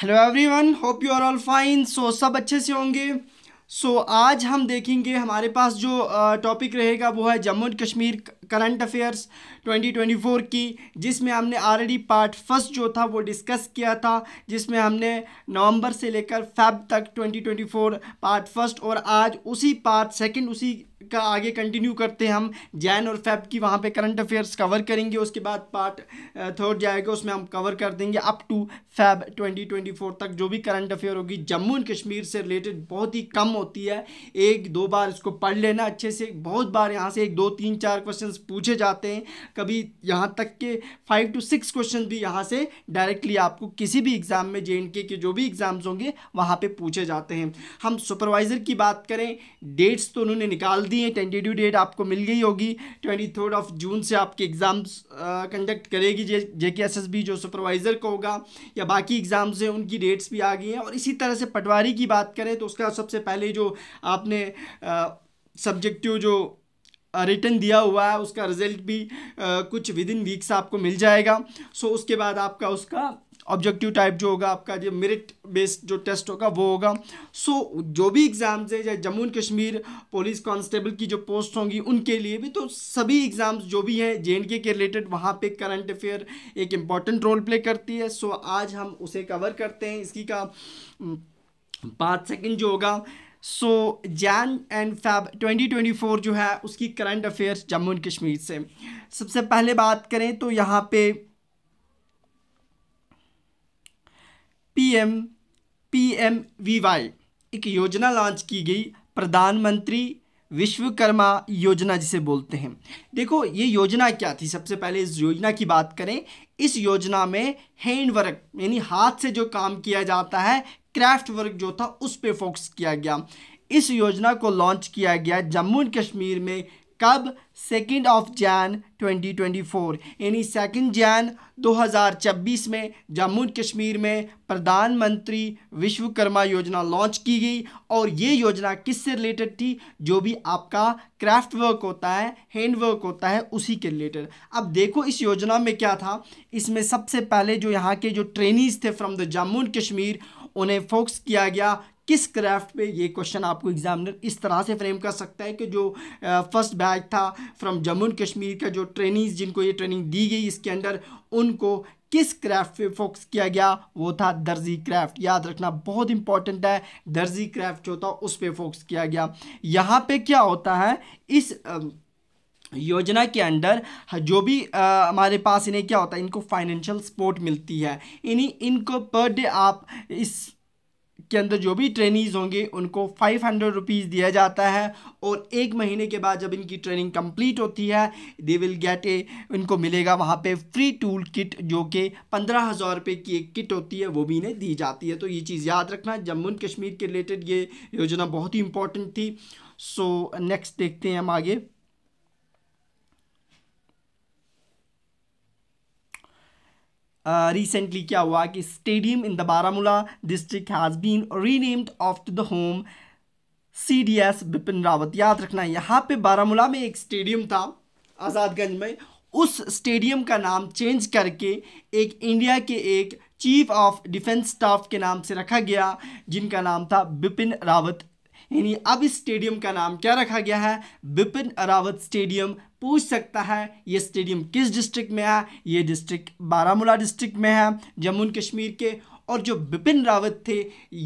hello everyone hope you are all fine so सब अच्छे से होंगे सो so, आज हम देखेंगे हमारे पास जो टॉपिक रहेगा वो है Jammu and Kashmir current affairs 2024 की जिसमें हमने ऑलरेडी पार्ट फर्स्ट जो था वो डिस्कस किया था जिसमें हमने नवंबर से लेकर फेब तक 2024 पार्ट फर्स्ट और आज उसी पार्ट सेकंड उसी का आगे कंटिन्यू करते हैं हम जैन और फैब की वहाँ पे करंट अफेयर्स कवर करेंगे उसके बाद पार्ट थर्ड जाएगा उसमें हम कवर कर देंगे अप टू फैब 2024 तक जो भी करंट अफेयर होगी जम्मू एंड कश्मीर से रिलेटेड बहुत ही कम होती है एक दो बार इसको पढ़ लेना अच्छे से बहुत बार यहाँ से एक दो तीन चार क्वेश्चन क्वेश्चंस पूछे जाते हैं कभी यहाँ तक के फाइव टू सिक्स क्वेश्चन भी यहाँ से डायरेक्टली आपको किसी भी एग्ज़ाम में जे के जो भी एग्ज़ाम्स होंगे वहाँ पर पूछे जाते हैं हम सुपरवाइज़र की बात करें डेट्स तो उन्होंने निकाल दी हैं टेंटेटिव डेट आपको मिल गई होगी ट्वेंटी थर्ड ऑफ जून से आपके एग्ज़ाम्स कंडक्ट करेगी J J K S S B जो सुपरवाइज़र को होगा या बाकी एग्ज़ाम्स हैं उनकी डेट्स भी आ गई हैं और इसी तरह से पटवारी की बात करें तो उसका सबसे पहले जो आपने सब्जेक्टिव जो रिटर्न दिया हुआ है उसका रिजल्ट भी कुछ विद इन वीक्स आपको मिल जाएगा सो उसके बाद आपका उसका ऑब्जेक्टिव टाइप जो होगा आपका जो मेरिट बेस्ड जो टेस्ट होगा वो होगा सो so, जो भी एग्ज़ाम्स है चाहे Jammu and Kashmir police constable की जो पोस्ट होंगी उनके लिए भी तो सभी एग्ज़ाम्स जो भी हैं जे के रिलेटेड वहाँ पे करंट अफेयर एक इम्पॉर्टेंट रोल प्ले करती है सो so, आज हम उसे कवर करते हैं इसकी का हम्म, पाँच सेकेंड जो होगा सो जैन एंड फैब 2024 जो है उसकी current affairs Jammu and Kashmir से सबसे पहले बात करें तो यहाँ पे पीएम पीएमवीवाई एक योजना लॉन्च की गई प्रधानमंत्री विश्वकर्मा योजना जिसे बोलते हैं देखो ये योजना क्या थी सबसे पहले इस योजना की बात करें इस योजना में हैंडवर्क यानी हाथ से जो काम किया जाता है क्राफ्ट वर्क जो था उस पर फोकस किया गया इस योजना को लॉन्च किया गया जम्मू एंड कश्मीर में कब सेकेंड ऑफ जैन 2024 यानी सेकेंड जैन 2026 में जम्मू एंड कश्मीर में प्रधानमंत्री विश्वकर्मा योजना लॉन्च की गई और ये योजना किससे रिलेटेड थी जो भी आपका क्राफ्ट वर्क होता है हैंड वर्क होता है उसी के रिलेटेड अब देखो इस योजना में क्या था इसमें सबसे पहले जो यहाँ के जो ट्रेनिज थे from the Jammu and Kashmir उन्हें फोकस किया गया किस क्राफ्ट पे ये क्वेश्चन आपको एग्जामिनर इस तरह से फ्रेम कर सकता है कि जो फर्स्ट बैच था फ्रॉम जम्मू एंड कश्मीर का जो ट्रेनिंग जिनको ये ट्रेनिंग दी गई इसके अंदर उनको किस क्राफ्ट पे फोकस किया गया वो था दर्जी क्राफ्ट याद रखना बहुत इंपॉर्टेंट है दर्जी क्राफ्ट जो था उस पर फोकस किया गया यहाँ पे क्या होता है इस योजना के अंडर जो भी आ, हमारे पास इन्हें क्या होता है इनको फाइनेंशियल सपोर्ट मिलती है इन्हीं इनको पर डे आप इस के अंदर जो भी ट्रेनीज होंगे उनको फाइव हंड्रेड रुपीज़ दिया जाता है और एक महीने के बाद जब इनकी ट्रेनिंग कंप्लीट होती है दे विल गेट ए इनको मिलेगा वहाँ पे फ्री टूल किट जो कि पंद्रह हज़ार रुपये की एक किट होती है वो भी इन्हें दी जाती है तो ये चीज़ याद रखना जम्मू एंड कश्मीर के रिलेटेड ये योजना बहुत ही इंपॉर्टेंट थी सो so, नेक्स्ट देखते हैं हम आगे रिसेंटली uh, क्या हुआ कि stadium in the Baramulla district has been renamed after the home C D S Bipin Rawat याद रखना यहाँ पे बारामूला में एक स्टेडियम था आज़ादगंज में उस स्टेडियम का नाम चेंज करके एक इंडिया के एक चीफ ऑफ डिफेंस स्टाफ के नाम से रखा गया जिनका नाम था बिपिन रावत यानी अब इस स्टेडियम का नाम क्या रखा गया है बिपिन रावत स्टेडियम पूछ सकता है ये स्टेडियम किस डिस्ट्रिक्ट में है ये डिस्ट्रिक्ट बारामूला डिस्ट्रिक्ट में है जम्मू कश्मीर के और जो बिपिन रावत थे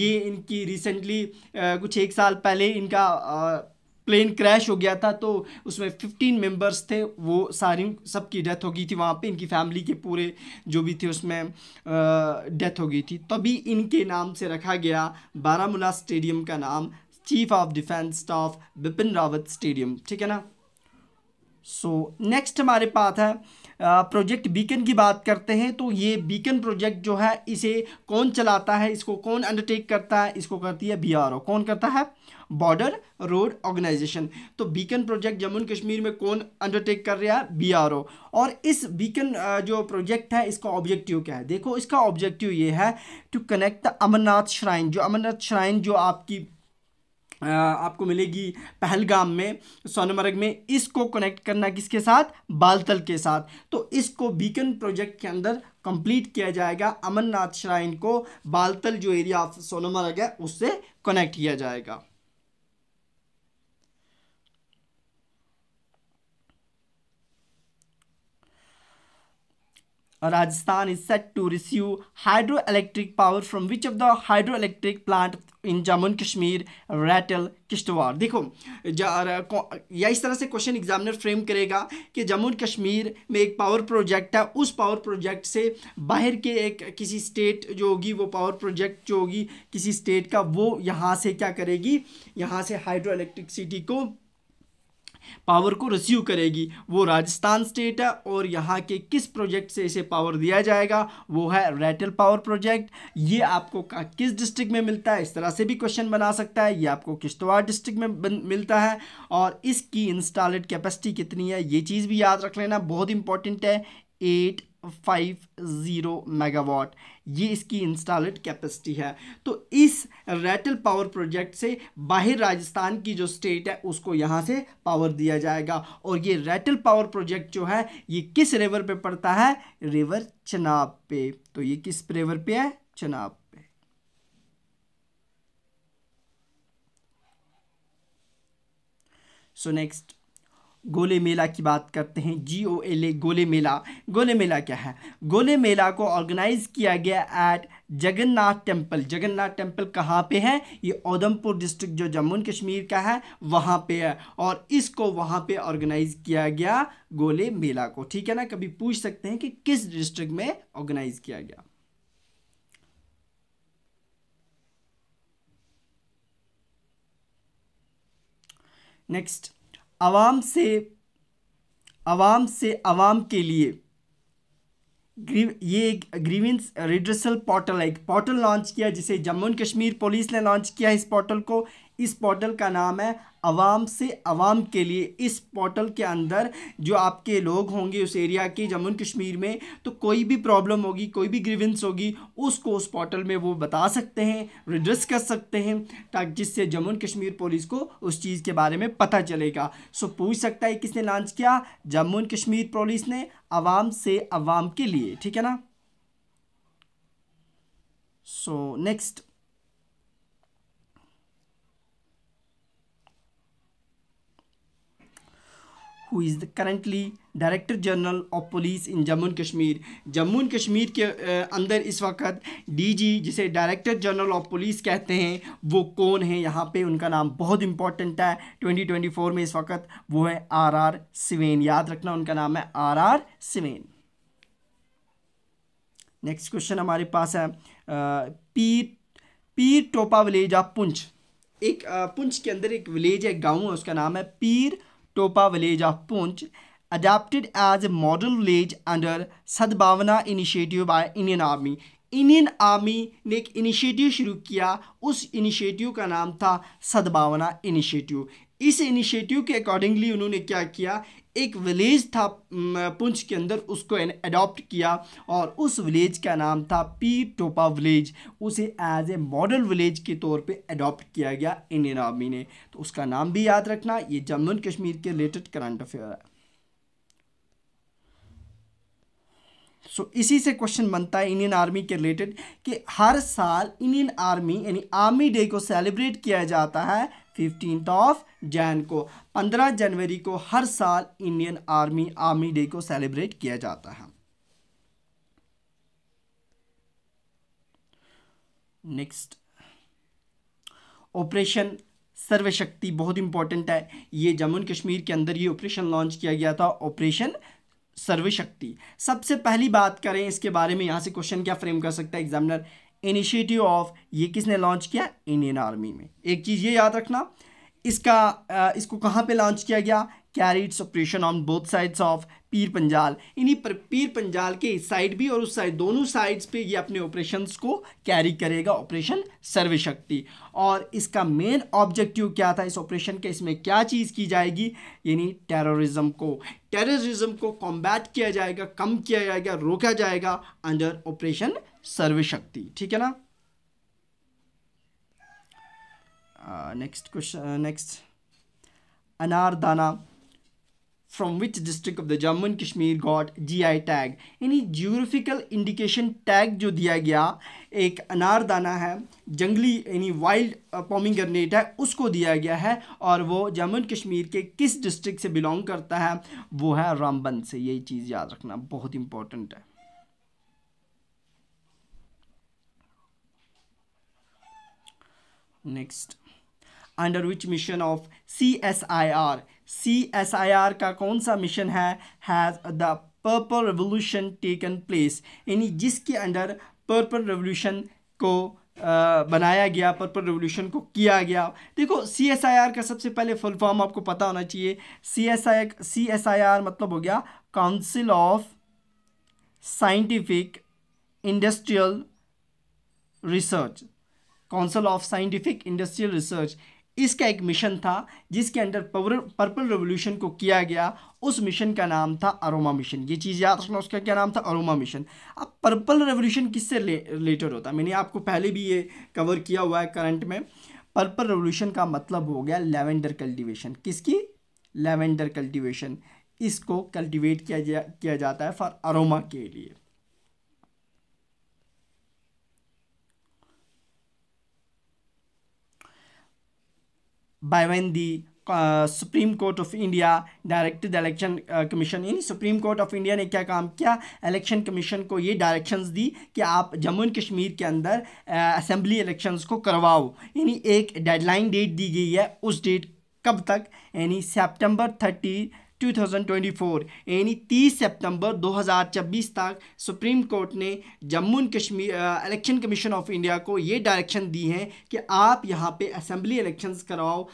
ये इनकी रिसेंटली कुछ एक साल पहले इनका प्लेन क्रैश हो गया था तो उसमें 15 मेंबर्स थे वो सारी सबकी डेथ हो गई थी वहाँ पे इनकी फैमिली के पूरे जो भी थे उसमें डेथ हो गई थी तभी इनके नाम से रखा गया बारामूला स्टेडियम का नाम chief of defence staff Bipin Rawat stadium ठीक है ना सो so, नेक्स्ट हमारे पास है प्रोजेक्ट बीकन की बात करते हैं तो ये बीकन प्रोजेक्ट जो है इसे कौन चलाता है इसको कौन अंडरटेक करता है इसको करती है बीआरओ कौन करता है बॉर्डर रोड ऑर्गेनाइजेशन तो बीकन प्रोजेक्ट जम्मू कश्मीर में कौन अंडरटेक कर रहा है बीआरओ और इस बीकन जो प्रोजेक्ट है इसका ऑब्जेक्टिव क्या है देखो इसका ऑब्जेक्टिव ये है to connect the Amarnath shrine जो अमरनाथ श्राइन जो आपकी आपको मिलेगी पहलगाम में सोनमर्ग में इसको कनेक्ट करना किसके साथ बालतल के साथ तो इसको बीकन प्रोजेक्ट के अंदर कंप्लीट किया जाएगा अमरनाथ श्राइन को बालतल जो एरिया ऑफ सोनमर्ग है उससे कनेक्ट किया जाएगा Rajasthan is set to receive hydroelectric power from which of the hydroelectric plant in Jammu and Kashmir Ratle Kishtwar देखो या इस तरह से क्वेश्चन एग्जामिनर फ्रेम करेगा कि जम्मू एंड कश्मीर में एक पावर प्रोजेक्ट है उस पावर प्रोजेक्ट से बाहर के एक किसी स्टेट जो होगी वो पावर प्रोजेक्ट जो होगी किसी स्टेट का वो यहाँ से क्या करेगी यहाँ से हाइड्रो इलेक्ट्रिकसिटी को पावर को रिसीव करेगी वो राजस्थान स्टेट है और यहाँ के किस प्रोजेक्ट से इसे पावर दिया जाएगा वो है रेटल पावर प्रोजेक्ट ये आपको किस डिस्ट्रिक्ट में मिलता है इस तरह से भी क्वेश्चन बना सकता है ये आपको किश्तवाड़ डिस्ट्रिक्ट में बन, मिलता है और इसकी इंस्टॉलेड कैपेसिटी कितनी है ये चीज़ भी याद रख लेना बहुत इंपॉर्टेंट है एट फाइव ज़ीरो मेगावाट ये इसकी इंस्टॉल्ड कैपेसिटी है तो इस रेटल पावर प्रोजेक्ट से बाहर राजस्थान की जो स्टेट है उसको यहाँ से पावर दिया जाएगा और ये रेटल पावर प्रोजेक्ट जो है ये किस रिवर पे पड़ता है रिवर चनाब पे तो ये किस रिवर पे है चनाब पे सो नेक्स्ट गोले मेला की बात करते हैं जी ओ एल ए गोले मेला गोले मेला क्या है गोले मेला को ऑर्गेनाइज किया गया at Jagannath temple Jagannath temple कहाँ पे है ये उधमपुर डिस्ट्रिक्ट जो जम्मू कश्मीर का है वहाँ पे है और इसको वहाँ पे ऑर्गेनाइज किया गया गोले मेला को ठीक है ना कभी पूछ सकते हैं कि किस डिस्ट्रिक्ट में ऑर्गेनाइज किया गया नेक्स्ट आवाम से आवाम से आवाम के लिए ये एक ग्रीवेंस रिड्रेसल पोर्टल है एक पोर्टल लॉन्च किया जिसे जम्मू एंड कश्मीर पुलिस ने लॉन्च किया इस पोर्टल को इस पोर्टल का नाम है आवाम से आवाम के लिए इस पोर्टल के अंदर जो आपके लोग होंगे उस एरिया के जम्मू कश्मीर में तो कोई भी प्रॉब्लम होगी कोई भी ग्रीवेंस होगी उसको उस पोर्टल में वो बता सकते हैं रिड्रेस कर सकते हैं ताकि जिससे जम्मू कश्मीर पुलिस को उस चीज़ के बारे में पता चलेगा सो पूछ सकता है किसने लॉन्च किया जम्मू कश्मीर पुलिस ने आवाम से आवाम के लिए ठीक है ना so so, next is is currently director general of police in Jammu and Kashmir Jammu and Kashmir के uh, अंदर इस वक्त डी जी जिसे डायरेक्टर जनरल ऑफ पुलिस कहते हैं वो कौन है यहाँ पे उनका नाम बहुत इंपॉर्टेंट है ट्वेंटी ट्वेंटी फोर में इस वक्त वो है आर आर सिवेन याद रखना उनका नाम है R R Swain next question हमारे पास है uh, पीर पीर टोपा विलेज ऑफ पुंछ एक uh, पुंछ के अंदर एक विलेज है गाँव है उसका नाम है पीर Topa village of Punj, adapted as a model village under Sadbhavana initiative by Indian Army Indian army ने एक इनिशिएटिव शुरू किया उस इनिशिएटिव का नाम था सद्भावना इनिशिएटिव इस इनिशिएटिव के अकॉर्डिंगली उन्होंने क्या किया एक विलेज था पुंछ के अंदर उसको अडॉप्ट किया और उस विलेज का नाम था पीर टोपा विलेज उसे एज ए मॉडल विलेज के तौर पे अडॉप्ट किया गया इंडियन आर्मी ने तो उसका नाम भी याद रखना ये जम्मू एंड कश्मीर के रिलेटेड करंट अफेयर है सो so, इसी से क्वेश्चन बनता है इंडियन आर्मी के रिलेटेड कि हर साल इंडियन आर्मी यानी आर्मी डे को सेलिब्रेट किया जाता है फिफ्टीन ऑफ जैन को पंद्रह जनवरी को हर साल इंडियन आर्मी आर्मी डे को सेलिब्रेट किया जाता है नेक्स्ट ऑपरेशन सर्वशक्ति बहुत इंपॉर्टेंट है ये जम्मू एंड कश्मीर के अंदर ये ऑपरेशन लॉन्च किया गया था ऑपरेशन सर्वशक्ति सबसे पहली बात करें इसके बारे में यहाँ से क्वेश्चन क्या फ्रेम कर सकता है एग्जामिनर इनिशिएटिव ऑफ ये किसने लॉन्च किया इंडियन आर्मी में एक चीज़ ये याद रखना इसका इसको कहाँ पे लॉन्च किया गया carried operation on both sides of Pir Panjal इन्हीं पर पीर पंजाल के इस साइड भी और उस साइड दोनों साइड्स पे ये अपने ऑपरेशंस को कैरी करेगा ऑपरेशन सर्वशक्ति और इसका मेन ऑब्जेक्टिव क्या था इस ऑपरेशन के इसमें क्या चीज़ की जाएगी यानी टेररिज्म को टेररिज्म को कॉम्बैट किया जाएगा कम किया जाएगा रोका जाएगा अंडर ऑपरेशन सर्वशक्ति ठीक है ना next question next anardana from which district of the Jammu and Kashmir got GI tag यानी geographical indication tag जो दिया गया एक अनारदाना है जंगली यानी वाइल्ड ग्रनेट है उसको दिया गया है और वो जम्मू एंड कश्मीर के किस डिस्ट्रिक्ट से बिलोंग करता है वो है रामबन से यही चीज़ याद रखना बहुत इम्पोर्टेंट है next under which mission of C S I R C S I R का कौन सा मिशन है has the purple revolution taken place यानी जिसके अंडर पर्पल रेवोल्यूशन को आ, बनाया गया पर्पल रेवोल्यूशन को किया गया देखो सी एस आई आर का सबसे पहले फुल फॉर्म आपको पता होना चाहिए C S I C S I R मतलब हो गया council of scientific industrial research council of scientific industrial research इसका एक मिशन था जिसके अंडर पर्पल रेवोल्यूशन को किया गया उस मिशन का नाम था अरोमा मिशन ये चीज़ याद रखना उसका क्या नाम था अरोमा मिशन अब पर्पल रेवोल्यूशन किससे रिलेटेड होता है मैंने आपको पहले भी ये कवर किया हुआ है करंट में पर्पल रेवोल्यूशन का मतलब हो गया लेवेंडर कल्टिवेशन किसकी लेवेंडर कल्टिवेशन इसको कल्टिवेट किया जा किया जाता है फॉर अरोमा के लिए by when the uh, supreme court of India Election uh, commission यानी सुप्रीम कोर्ट ऑफ इंडिया ने क्या काम किया Election कमीशन को ये directions दी कि आप जम्मू एंड कश्मीर के अंदर uh, assembly elections को करवाओ यानी एक डेडलाइन डेट दी गई है उस डेट कब तक यानी September थर्टी 2024 यानी 30 सितंबर 2026 तक सुप्रीम कोर्ट ने Jammu and Kashmir election commission of India को ये डायरेक्शन दी है कि आप यहाँ पे असम्बली इलेक्शंस कराओ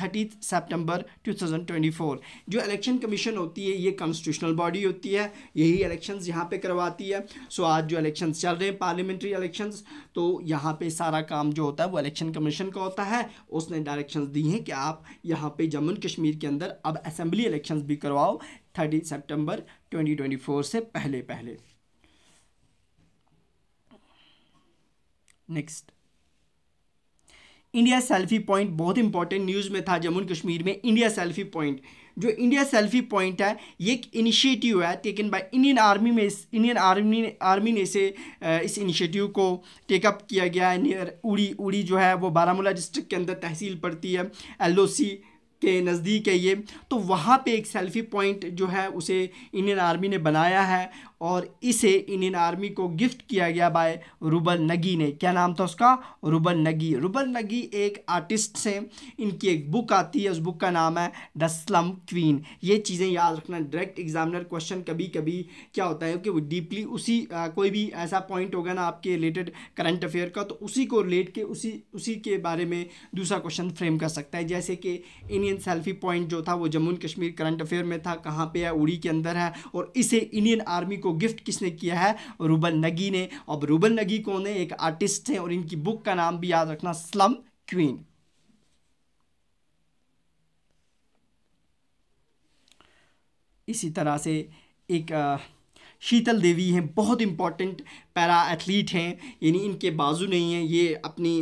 thirty September two thousand twenty four जो इलेक्शन कमीशन होती है ये कॉन्स्टिट्यूशनल बॉडी होती है यही इलेक्शन यहाँ पे करवाती है सो so, आज जो इलेक्शन चल रहे हैं पार्लियामेंट्री इलेक्शन तो यहाँ पे सारा काम जो होता है वो इलेक्शन कमीशन का होता है उसने डायरेक्शन दी हैं कि आप यहाँ पे जम्मू कश्मीर के अंदर अब असम्बली इलेक्शन भी करवाओ थर्टी सेप्टेम्बर ट्वेंटी से पहले पहले नेक्स्ट इंडिया सेल्फी पॉइंट बहुत इंपॉर्टेंट न्यूज़ में था जम्मू कश्मीर में इंडिया सेल्फी पॉइंट जो इंडिया सेल्फी पॉइंट है ये एक इनिशिएटिव है टेकन बाय इंडियन आर्मी में इंडियन आर्मी आर्मी ने इसे इस इनिशिएटिव को टेकअप किया गया है नियर उड़ी उड़ी जो है वो बारामूला डिस्ट्रिक्ट के अंदर तहसील पड़ती है एल के नज़दीक है ये तो वहाँ पे एक सेल्फी पॉइंट जो है उसे इंडियन आर्मी ने बनाया है और इसे इंडियन आर्मी को गिफ्ट किया गया बाय रूबल नगी ने क्या नाम था उसका रूबल नगी रूबल नगी एक आर्टिस्ट से इनकी एक बुक आती है उस बुक का नाम है द स्लम क्वीन ये चीज़ें याद रखना डायरेक्ट एग्जामिनर क्वेश्चन कभी कभी क्या होता है कि वो डीपली उसी आ, कोई भी ऐसा पॉइंट होगा ना आपके रिलेटेड करंट अफेयर का तो उसी को रिलेट के उसी उसी के बारे में दूसरा क्वेश्चन फ्रेम कर सकता है जैसे कि इंडियन मेन सेल्फी पॉइंट जो था वो Jammu and Kashmir current affair में था कहाँ पे है उड़ी के अंदर है और इसे इंडियन आर्मी को गिफ्ट किसने किया है रूबल नगी ने अब रूबल नगी कौन है एक आर्टिस्ट हैं और इनकी बुक का नाम भी याद रखना स्लम क्वीन इसी तरह से एक शीतल देवी हैं बहुत इम्पॉर्टेंट पैरा एथलीट हैं यानी इनके बाजू नहीं हैं ये अपनी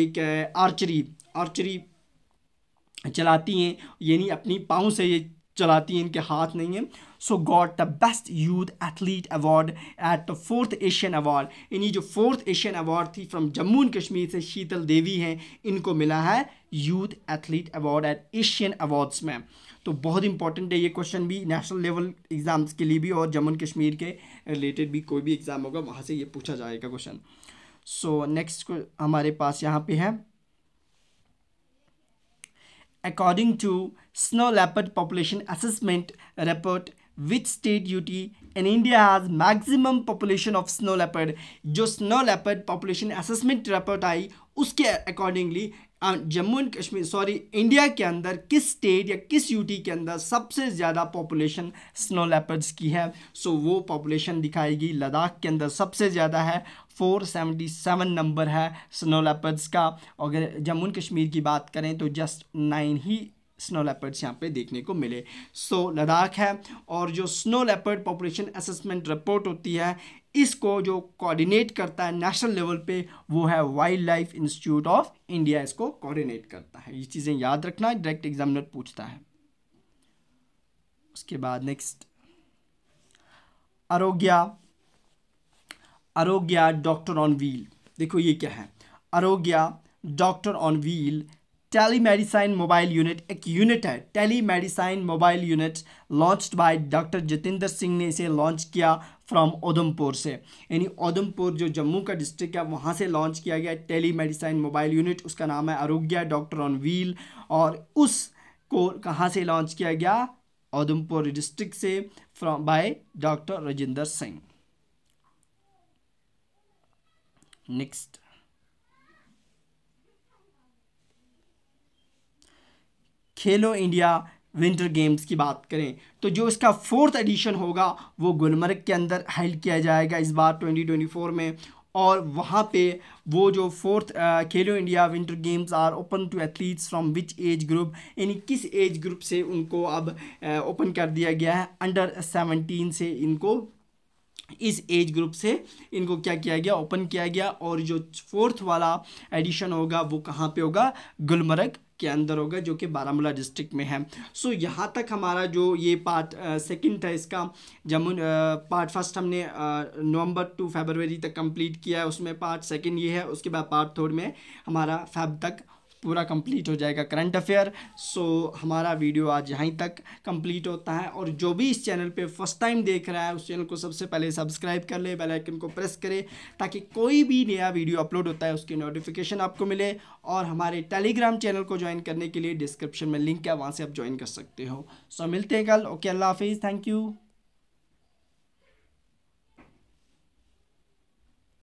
एक आर्चरी आर्चरी चलाती हैं यानी अपनी पाँव से ये चलाती हैं इनके हाथ नहीं है so got the best youth athlete award at the fourth Asian award यानी जो फोर्थ एशियन अवार्ड थी फ्रॉम जम्मू एंड कश्मीर से शीतल देवी हैं इनको मिला है youth athlete award at Asian awards में तो बहुत इंपॉर्टेंट है ये क्वेश्चन भी नेशनल लेवल एग्ज़ाम्स के लिए भी और जम्मू एंड कश्मीर के रिलेटेड भी कोई भी एग्ज़ाम होगा वहाँ से ये पूछा जाएगा क्वेश्चन सो नेक्स्ट हमारे पास यहाँ पे है according to snow leopard population assessment report which state UT in India has maximum population of snow leopard जो snow leopard population assessment report आई उसके accordingly Jammu and Kashmir sorry India के अंदर किस स्टेट या किस यूटी के अंदर सबसे ज़्यादा पॉपुलेशन स्नो लेपर्ड्स की है सो so, वो पॉपुलेशन दिखाएगी लद्दाख के अंदर सबसे ज़्यादा है फोर सेवेंटी सेवन नंबर है स्नो लेपर्ड्स का अगर जम्मू कश्मीर की बात करें तो जस्ट नाइन ही स्नो लेपर्ड्स यहाँ पे देखने को मिले सो so, लद्दाख है और जो snow leopard population assessment report होती है इसको जो कोऑर्डिनेट करता है नेशनल लेवल पे वो है wildlife institute of India इसको कोऑर्डिनेट करता है ये चीज़ें याद रखना डायरेक्ट एग्जामिनर पूछता है उसके बाद नेक्स्ट आरोग्या अरोग्या डॉक्टर ऑन व्हील देखो ये क्या है Arogya doctor on wheel telemedicine mobile unit एक यूनिट है telemedicine mobile unit launched by doctor Jitendra Singh ने इसे लॉन्च किया फ्रॉम उधमपुर से यानी उधमपुर जो जम्मू का डिस्ट्रिक्ट है वहाँ से लॉन्च किया गया टेली मेडिसाइन मोबाइल यूनिट उसका नाम है आरोग्य डॉक्टर ऑन व्हील और उस को कहाँ से लॉन्च किया गया उधमपुर डिस्ट्रिक्ट से from by doctor Rajendra Singh next Khelo India winter games की बात करें तो जो इसका फोर्थ एडिशन होगा वो गुलमर्ग के अंदर हेल्ड किया जाएगा इस बार 2024 में और वहाँ पे वो जो fourth Khelo India winter games are open to athletes from which age group यानी किस एज ग्रुप से उनको अब ओपन कर दिया गया है अंडर 17 से इनको इस एज ग्रुप से इनको क्या किया गया ओपन किया गया और जो फोर्थ वाला एडिशन होगा वो कहाँ पे होगा गुलमर्ग के अंदर होगा जो कि बारामूला डिस्ट्रिक्ट में है सो so, यहाँ तक हमारा जो ये पार्ट सेकंड था इसका जमुन पार्ट फर्स्ट हमने नवंबर टू फरवरी तक कंप्लीट किया है उसमें पार्ट सेकंड ये है उसके बाद पार्ट थर्ड में हमारा फैब तक पूरा कंप्लीट हो जाएगा करंट अफेयर सो हमारा वीडियो आज यहीं तक कंप्लीट होता है और जो भी इस चैनल पे फर्स्ट टाइम देख रहा है उस चैनल को सबसे पहले सब्सक्राइब कर ले बेल आइकन को प्रेस करें ताकि कोई भी नया वीडियो अपलोड होता है उसकी नोटिफिकेशन आपको मिले और हमारे टेलीग्राम चैनल को ज्वाइन करने के लिए डिस्क्रिप्शन में लिंक है वहाँ से आप ज्वाइन कर सकते हो सो so, मिलते हैं कल ओके अल्लाह हाफिज़ थैंक यू